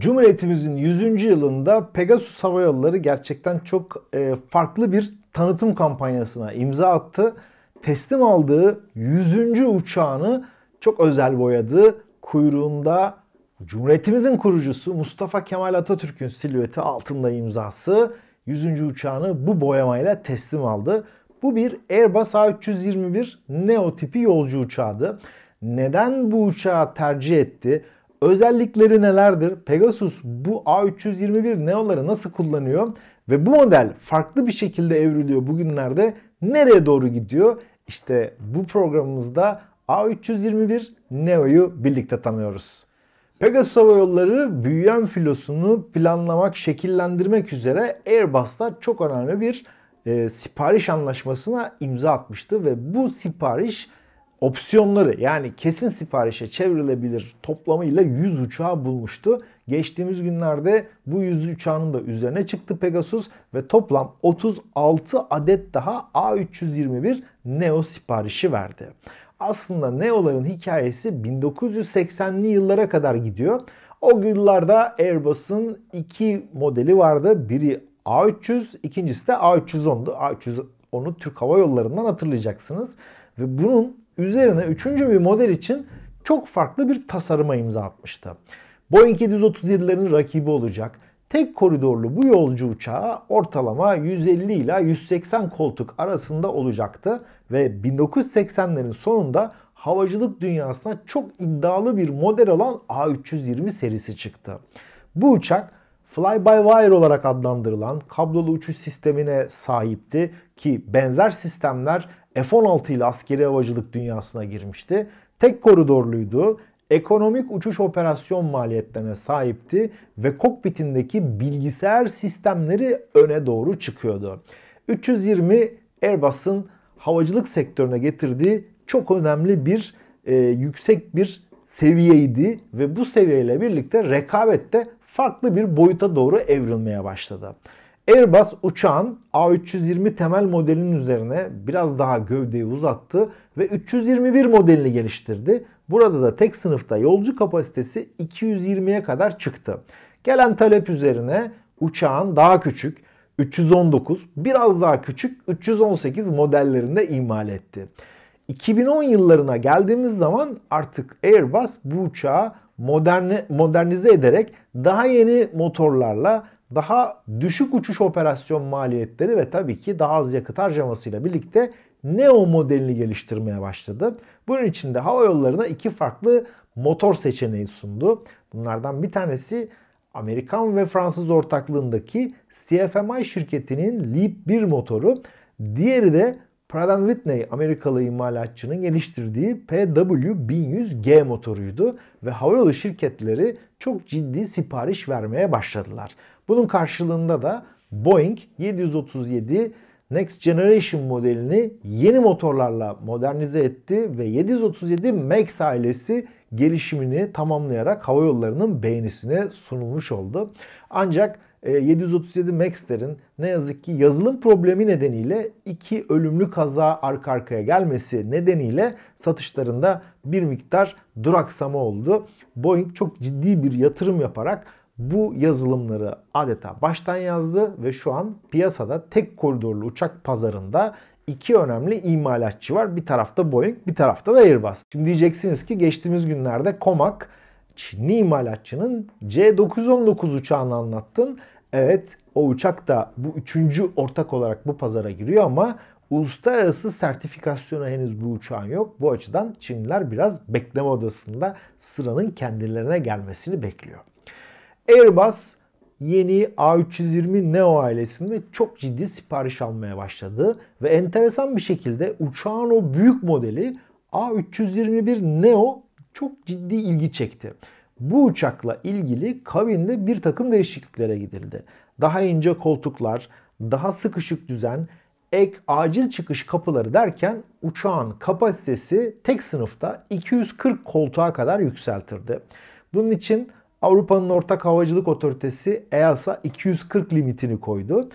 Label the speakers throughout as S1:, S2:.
S1: Cumhuriyetimizin 100. yılında Pegasus Hava Yolları gerçekten çok e, farklı bir tanıtım kampanyasına imza attı. Teslim aldığı 100. uçağını çok özel boyadı. Kuyruğunda Cumhuriyetimizin kurucusu Mustafa Kemal Atatürk'ün silüeti altında imzası 100. uçağını bu boyamayla teslim aldı. Bu bir Airbus A321 Neo tipi yolcu uçağıdı. Neden bu uçağı tercih etti? Özellikleri nelerdir? Pegasus bu A321 Neo'ları nasıl kullanıyor? Ve bu model farklı bir şekilde evriliyor bugünlerde. Nereye doğru gidiyor? İşte bu programımızda A321 Neo'yu birlikte tanıyoruz. Pegasus Hava Yolları büyüyen filosunu planlamak, şekillendirmek üzere Airbus'ta çok önemli bir e, sipariş anlaşmasına imza atmıştı ve bu sipariş opsiyonları yani kesin siparişe çevrilebilir toplamıyla 100 uçağı bulmuştu. Geçtiğimiz günlerde bu 100 uçağının da üzerine çıktı Pegasus ve toplam 36 adet daha A321 Neo siparişi verdi. Aslında Neo'ların hikayesi 1980'li yıllara kadar gidiyor. O yıllarda Airbus'un iki modeli vardı. Biri A300, ikincisi de A310'du. A310'u Türk Hava Yolları'ndan hatırlayacaksınız. Ve bunun üzerine üçüncü bir model için çok farklı bir tasarıma imza atmıştı. Boeing 737'lerin rakibi olacak tek koridorlu bu yolcu uçağı ortalama 150 ile 180 koltuk arasında olacaktı ve 1980'lerin sonunda havacılık dünyasına çok iddialı bir model olan A320 serisi çıktı. Bu uçak fly-by-wire olarak adlandırılan kablolu uçuş sistemine sahipti ki benzer sistemler F-16 ile askeri havacılık dünyasına girmişti. Tek koridorluydu, ekonomik uçuş operasyon maliyetlerine sahipti ve kokpitindeki bilgisayar sistemleri öne doğru çıkıyordu. 320 Airbus'un havacılık sektörüne getirdiği çok önemli bir e, yüksek bir seviyeydi ve bu seviyeyle birlikte rekabette farklı bir boyuta doğru evrilmeye başladı. Airbus uçağın A320 temel modelinin üzerine biraz daha gövdeyi uzattı ve 321 modelini geliştirdi. Burada da tek sınıfta yolcu kapasitesi 220'ye kadar çıktı. Gelen talep üzerine uçağın daha küçük 319, biraz daha küçük 318 modellerinde imal etti. 2010 yıllarına geldiğimiz zaman artık Airbus bu uçağı moderne, modernize ederek daha yeni motorlarla daha düşük uçuş operasyon maliyetleri ve tabii ki daha az yakıt harcamasıyla birlikte Neo modelini geliştirmeye başladı. Bunun için de hava yollarına iki farklı motor seçeneği sundu. Bunlardan bir tanesi Amerikan ve Fransız ortaklığındaki CFMI şirketinin Leap 1 motoru. Diğeri de Pratt Whitney Amerikalı imalatçının geliştirdiği PW1100G motoruydu ve havayolu şirketleri çok ciddi sipariş vermeye başladılar. Bunun karşılığında da Boeing 737 Next Generation modelini yeni motorlarla modernize etti ve 737 MAX ailesi gelişimini tamamlayarak hava yollarının beğenisine sunulmuş oldu. Ancak 737 e, MAX'lerin ne yazık ki yazılım problemi nedeniyle iki ölümlü kaza arka arkaya gelmesi nedeniyle satışlarında bir miktar duraksama oldu. Boeing çok ciddi bir yatırım yaparak bu yazılımları adeta baştan yazdı ve şu an piyasada tek koridorlu uçak pazarında iki önemli imalatçı var. Bir tarafta Boeing, bir tarafta da Airbus. Şimdi diyeceksiniz ki geçtiğimiz günlerde Komak Çinli imalatçının C919 uçağını anlattın. Evet o uçak da bu üçüncü ortak olarak bu pazara giriyor ama uluslararası sertifikasyona henüz bu uçağın yok. Bu açıdan Çinliler biraz bekleme odasında sıranın kendilerine gelmesini bekliyor. Airbus yeni A320 Neo ailesinde çok ciddi sipariş almaya başladı ve enteresan bir şekilde uçağın o büyük modeli A321 Neo çok ciddi ilgi çekti. Bu uçakla ilgili kabinde bir takım değişikliklere gidildi. Daha ince koltuklar, daha sıkışık düzen, ek acil çıkış kapıları derken uçağın kapasitesi tek sınıfta 240 koltuğa kadar yükseltirdi. Bunun için Avrupa'nın ortak havacılık otoritesi EASA 240 limitini koydu.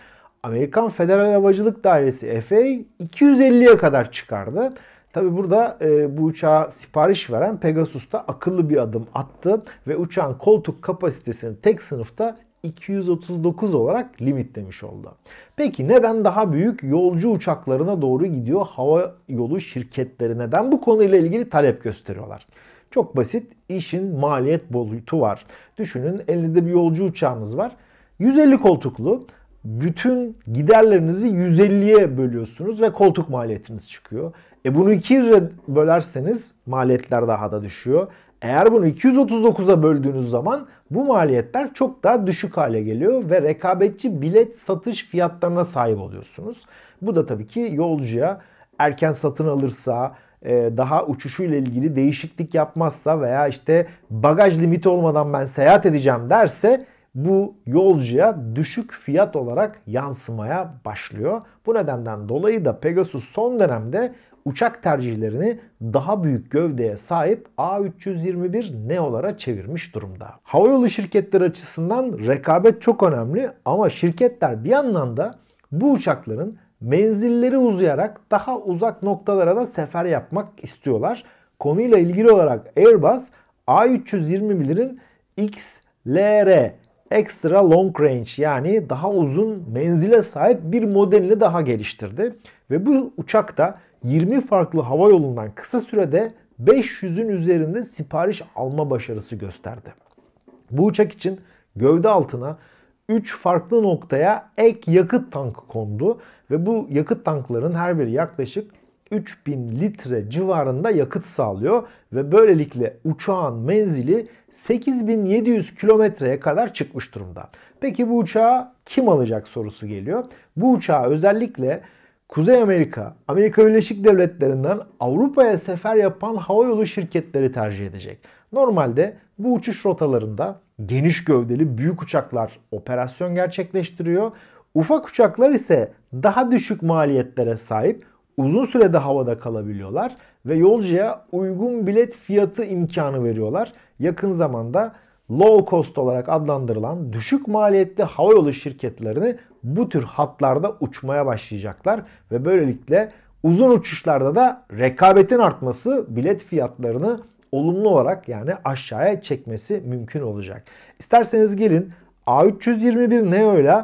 S1: Amerikan Federal Havacılık Dairesi FAA 250'ye kadar çıkardı. Tabi burada e, bu uçağa sipariş veren Pegasus da akıllı bir adım attı ve uçağın koltuk kapasitesini tek sınıfta 239 olarak limitlemiş oldu. Peki neden daha büyük yolcu uçaklarına doğru gidiyor hava yolu şirketleri neden bu konuyla ilgili talep gösteriyorlar? Çok basit işin maliyet boyutu var. Düşünün elinizde bir yolcu uçağınız var. 150 koltuklu. Bütün giderlerinizi 150'ye bölüyorsunuz ve koltuk maliyetiniz çıkıyor. E bunu 200'e bölerseniz maliyetler daha da düşüyor. Eğer bunu 239'a böldüğünüz zaman bu maliyetler çok daha düşük hale geliyor ve rekabetçi bilet satış fiyatlarına sahip oluyorsunuz. Bu da tabii ki yolcuya erken satın alırsa e, daha uçuşuyla ilgili değişiklik yapmazsa veya işte bagaj limiti olmadan ben seyahat edeceğim derse bu yolcuya düşük fiyat olarak yansımaya başlıyor. Bu nedenden dolayı da Pegasus son dönemde uçak tercihlerini daha büyük gövdeye sahip A321 Neo'lara çevirmiş durumda. Havayolu şirketleri açısından rekabet çok önemli ama şirketler bir yandan da bu uçakların menzilleri uzayarak daha uzak noktalara da sefer yapmak istiyorlar. Konuyla ilgili olarak Airbus A321'in XLR Extra Long Range yani daha uzun menzile sahip bir modelini daha geliştirdi. Ve bu uçakta 20 farklı hava yolundan kısa sürede 500'ün üzerinde sipariş alma başarısı gösterdi. Bu uçak için gövde altına 3 farklı noktaya ek yakıt tankı kondu ve bu yakıt tanklarının her biri yaklaşık 3000 litre civarında yakıt sağlıyor ve böylelikle uçağın menzili 8700 kilometreye kadar çıkmış durumda. Peki bu uçağı kim alacak sorusu geliyor. Bu uçağı özellikle Kuzey Amerika, Amerika Birleşik Devletleri'nden Avrupa'ya sefer yapan havayolu şirketleri tercih edecek. Normalde bu uçuş rotalarında geniş gövdeli büyük uçaklar operasyon gerçekleştiriyor. Ufak uçaklar ise daha düşük maliyetlere sahip uzun sürede havada kalabiliyorlar ve yolcuya uygun bilet fiyatı imkanı veriyorlar. Yakın zamanda low cost olarak adlandırılan düşük maliyetli havayolu şirketlerini bu tür hatlarda uçmaya başlayacaklar ve böylelikle uzun uçuşlarda da rekabetin artması bilet fiyatlarını olumlu olarak yani aşağıya çekmesi mümkün olacak. İsterseniz gelin A321 Neo ile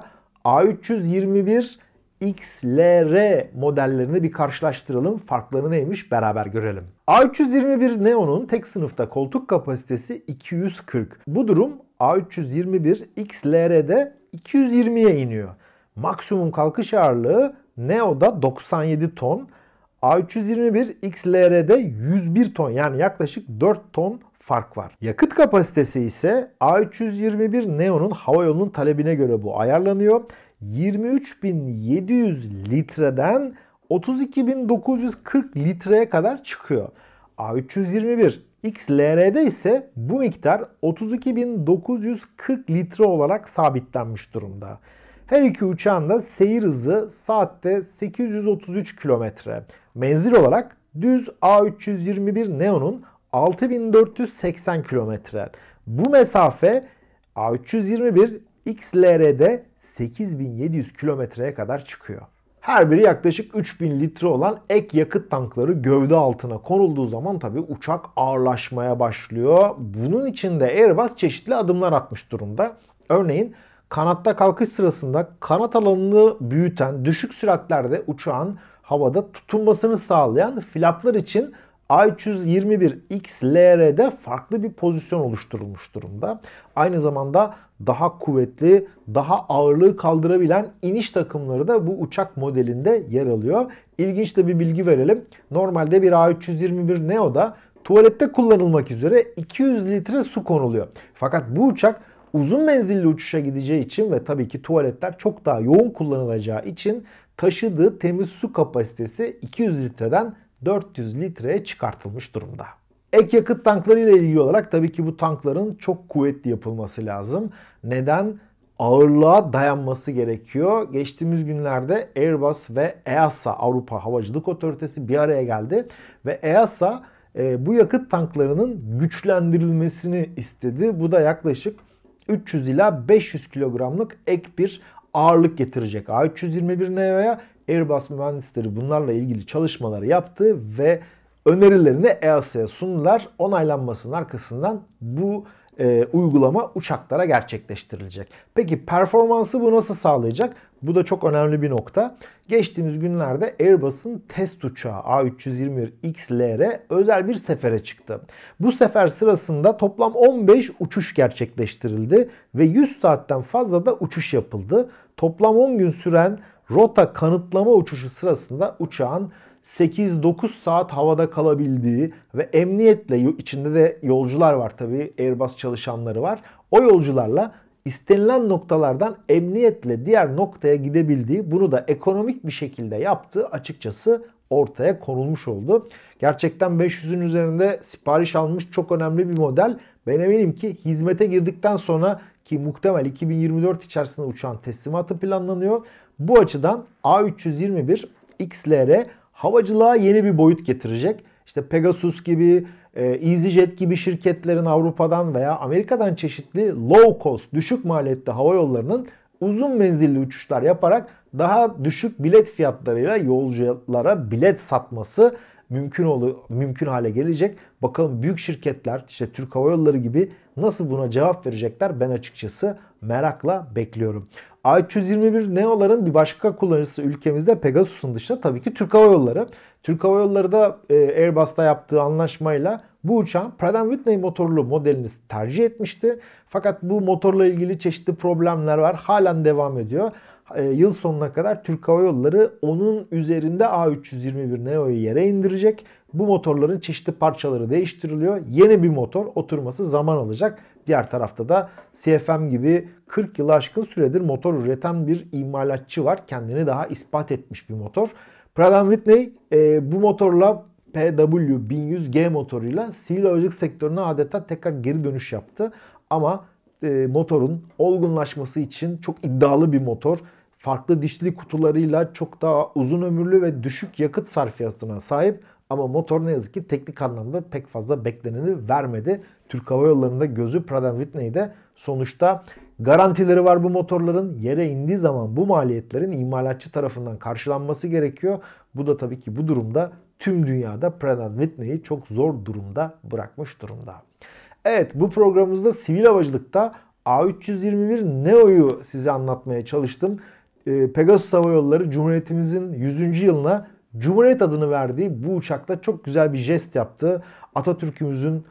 S1: A321 XLR modellerini bir karşılaştıralım. Farkları neymiş beraber görelim. A321 Neo'nun tek sınıfta koltuk kapasitesi 240. Bu durum A321 XLR'de 220'ye iniyor. Maksimum kalkış ağırlığı Neo'da 97 ton, A321 XLR'de 101 ton yani yaklaşık 4 ton fark var. Yakıt kapasitesi ise A321 Neo'nun hava yolunun talebine göre bu ayarlanıyor. 23.700 litreden 32.940 litreye kadar çıkıyor. A321 XLR'de ise bu miktar 32.940 litre olarak sabitlenmiş durumda. Her iki uçağın da seyir hızı saatte 833 kilometre. Menzil olarak düz A321 Neo'nun 6480 kilometre. Bu mesafe A321 XLR'de 8700 kilometreye kadar çıkıyor. Her biri yaklaşık 3000 litre olan ek yakıt tankları gövde altına konulduğu zaman tabi uçak ağırlaşmaya başlıyor. Bunun için de Airbus çeşitli adımlar atmış durumda. Örneğin kanatta kalkış sırasında kanat alanını büyüten düşük süratlerde uçağın havada tutunmasını sağlayan flaplar için A321XLR'de farklı bir pozisyon oluşturulmuş durumda. Aynı zamanda daha kuvvetli, daha ağırlığı kaldırabilen iniş takımları da bu uçak modelinde yer alıyor. İlginç de bir bilgi verelim. Normalde bir A321 Neo'da tuvalette kullanılmak üzere 200 litre su konuluyor. Fakat bu uçak uzun menzilli uçuşa gideceği için ve tabii ki tuvaletler çok daha yoğun kullanılacağı için taşıdığı temiz su kapasitesi 200 litreden 400 litreye çıkartılmış durumda. Ek yakıt tankları ile ilgili olarak tabii ki bu tankların çok kuvvetli yapılması lazım. Neden? Ağırlığa dayanması gerekiyor. Geçtiğimiz günlerde Airbus ve EASA Avrupa Havacılık Otoritesi bir araya geldi ve EASA e, bu yakıt tanklarının güçlendirilmesini istedi. Bu da yaklaşık 300 ila 500 kilogramlık ek bir ağırlık getirecek A321 NEO'ya Airbus mühendisleri bunlarla ilgili çalışmaları yaptı ve önerilerini EASA'ya sundular. Onaylanmasının arkasından bu e, uygulama uçaklara gerçekleştirilecek. Peki performansı bu nasıl sağlayacak? Bu da çok önemli bir nokta. Geçtiğimiz günlerde Airbus'un test uçağı A321XLR özel bir sefere çıktı. Bu sefer sırasında toplam 15 uçuş gerçekleştirildi ve 100 saatten fazla da uçuş yapıldı. Toplam 10 gün süren rota kanıtlama uçuşu sırasında uçağın 8-9 saat havada kalabildiği ve emniyetle içinde de yolcular var tabii Airbus çalışanları var. O yolcularla istenilen noktalardan emniyetle diğer noktaya gidebildiği, bunu da ekonomik bir şekilde yaptığı açıkçası ortaya konulmuş oldu. Gerçekten 500'ün üzerinde sipariş almış çok önemli bir model. Ben eminim ki hizmete girdikten sonra ki muhtemel 2024 içerisinde uçağın teslimatı planlanıyor. Bu açıdan A321 XLR havacılığa yeni bir boyut getirecek. İşte Pegasus gibi, ee, EasyJet gibi şirketlerin Avrupa'dan veya Amerika'dan çeşitli low cost, düşük maliyetli hava yollarının uzun menzilli uçuşlar yaparak daha düşük bilet fiyatlarıyla yolculara bilet satması mümkün olu mümkün hale gelecek. Bakalım büyük şirketler işte Türk Hava Yolları gibi nasıl buna cevap verecekler ben açıkçası merakla bekliyorum. A321 Neo'ların bir başka kullanıcısı ülkemizde Pegasus'un dışında tabii ki Türk Hava Yolları. Türk Hava Yolları da e, Airbus'ta yaptığı anlaşmayla bu uçağın Pratt Whitney motorlu modelini tercih etmişti. Fakat bu motorla ilgili çeşitli problemler var. Halen devam ediyor. E, yıl sonuna kadar Türk Hava Yolları onun üzerinde A321 Neo'yu yere indirecek. Bu motorların çeşitli parçaları değiştiriliyor. Yeni bir motor oturması zaman alacak. Diğer tarafta da CFM gibi 40 yılı aşkın süredir motor üreten bir imalatçı var. Kendini daha ispat etmiş bir motor. Pratt Whitney e, bu motorla PW1100G motoruyla sivil havacılık sektörüne adeta tekrar geri dönüş yaptı. Ama e, motorun olgunlaşması için çok iddialı bir motor. Farklı dişli kutularıyla çok daha uzun ömürlü ve düşük yakıt sarfiyatına sahip ama motor ne yazık ki teknik anlamda pek fazla bekleneni vermedi. Türk Hava Yolları'nda gözü Pratt Whitney'de sonuçta garantileri var bu motorların. Yere indiği zaman bu maliyetlerin imalatçı tarafından karşılanması gerekiyor. Bu da tabii ki bu durumda tüm dünyada Pratt Whitney'i çok zor durumda bırakmış durumda. Evet bu programımızda sivil havacılıkta A321 Neo'yu size anlatmaya çalıştım. Ee, Pegasus Hava Yolları Cumhuriyetimizin 100. yılına Cumhuriyet adını verdiği bu uçakla çok güzel bir jest yaptı. Atatürk'ümüzün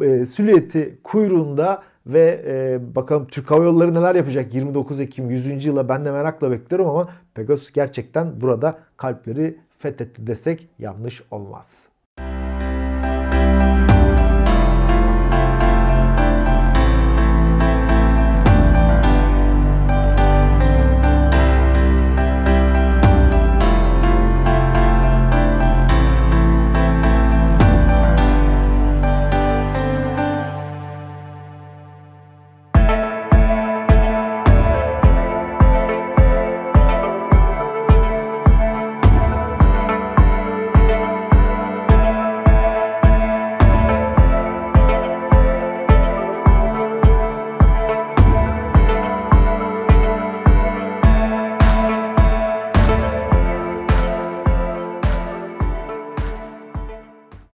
S1: e, silüeti kuyruğunda ve e, bakalım Türk Hava Yolları neler yapacak 29 Ekim 100. yıla ben de merakla bekliyorum ama Pegasus gerçekten burada kalpleri fethetti desek yanlış olmaz.